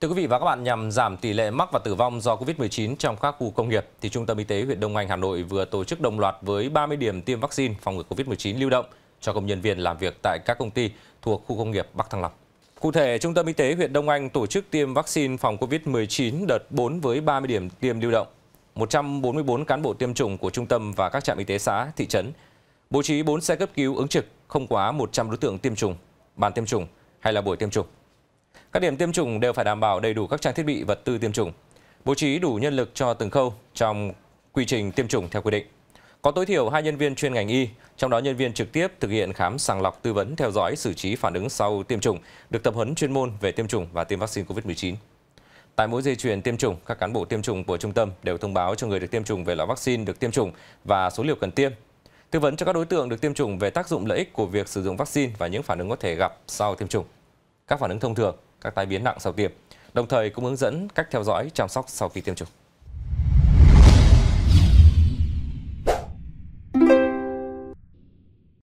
Thưa quý vị và các bạn, nhằm giảm tỷ lệ mắc và tử vong do COVID-19 trong các khu công nghiệp, thì Trung tâm Y tế huyện Đông Anh, Hà Nội vừa tổ chức đồng loạt với 30 điểm tiêm vaccine phòng ngừa COVID-19 lưu động cho công nhân viên làm việc tại các công ty thuộc khu công nghiệp Bắc Thăng Long. Cụ thể, Trung tâm Y tế huyện Đông Anh tổ chức tiêm vaccine phòng COVID-19 đợt 4 với 30 điểm tiêm lưu động. 144 cán bộ tiêm chủng của trung tâm và các trạm y tế xã, thị trấn, bố trí 4 xe cấp cứu ứng trực không quá 100 đối tượng tiêm chủng, bàn tiêm chủng hay là buổi tiêm chủng. Các điểm tiêm chủng đều phải đảm bảo đầy đủ các trang thiết bị vật tư tiêm chủng, bố trí đủ nhân lực cho từng khâu trong quy trình tiêm chủng theo quy định. Có tối thiểu 2 nhân viên chuyên ngành y, trong đó nhân viên trực tiếp thực hiện khám sàng lọc tư vấn theo dõi xử trí phản ứng sau tiêm chủng, được tập huấn chuyên môn về tiêm chủng và tiêm vaccine COVID-19. Tại mỗi dây chuyền tiêm chủng, các cán bộ tiêm chủng của trung tâm đều thông báo cho người được tiêm chủng về loại vaccine được tiêm chủng và số liều cần tiêm. Tư vấn cho các đối tượng được tiêm chủng về tác dụng lợi ích của việc sử dụng vaccine và những phản ứng có thể gặp sau tiêm chủng. Các phản ứng thông thường các tai biến nặng sau tiêm, đồng thời cũng hướng dẫn cách theo dõi, chăm sóc sau khi tiêm chủng.